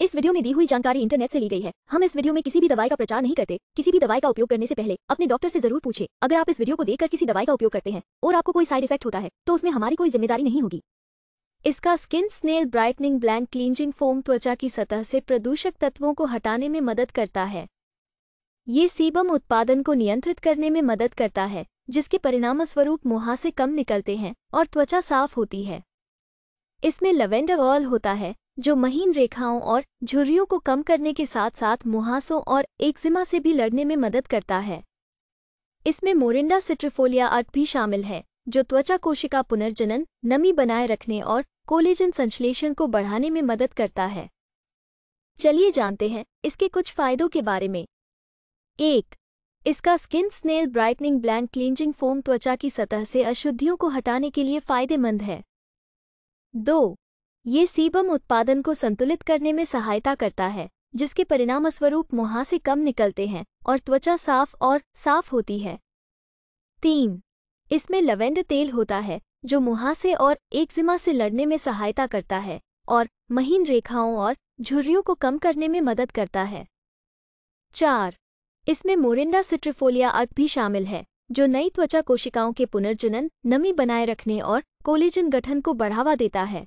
इस वीडियो में दी हुई जानकारी इंटरनेट से ली गई है हम इस वीडियो में किसी भी दवाई का प्रचार नहीं करते किसी भी दवाई का उपयोग करने से पहले अपने डॉक्टर से जरूर पूछे अगर आप इस वीडियो को देखकर किसी दवाई का उपयोग करते हैं और आपको कोई साइड इफेक्ट होता है तो उसमें हमारी कोई जिम्मेदारी नहीं होगी इसका skin snail brightening blank cleansing foam त्वचा की सतह से प्रदूषक तत्वों को हटाने में मदद करता है ये सीबम उत्पादन को नियंत्रित करने में मदद करता है जिसके परिणामस्वरूप मुहा से कम निकलते हैं और त्वचा साफ होती है इसमें लवेंडर ऑयल होता है जो महीन रेखाओं और झुर्रियों को कम करने के साथ साथ मुहासों और एक्जिमा से भी लड़ने में मदद करता है इसमें मोरिंडा सिट्रिफोलिया अर्क भी शामिल है जो त्वचा कोशिका पुनर्जनन नमी बनाए रखने और कोलेजन संश्लेषण को बढ़ाने में मदद करता है चलिए जानते हैं इसके कुछ फायदों के बारे में एक इसका skin snail brightening blank cleansing foam त्वचा की सतह से अशुद्धियों को हटाने के लिए फायदेमंद है दो ये सीबम उत्पादन को संतुलित करने में सहायता करता है जिसके परिणामस्वरूप मुहासे कम निकलते हैं और त्वचा साफ और साफ होती है तीन इसमें लवेंड तेल होता है जो मुहासे और एक्जिमा से लड़ने में सहायता करता है और महीन रेखाओं और झुर्रियों को कम करने में मदद करता है चार इसमें मोरिंडा सिट्रिफोलिया अर्थ भी शामिल है जो नई त्वचा कोशिकाओं के पुनर्जनन नमी बनाए रखने और कोलेजन गठन को बढ़ावा देता है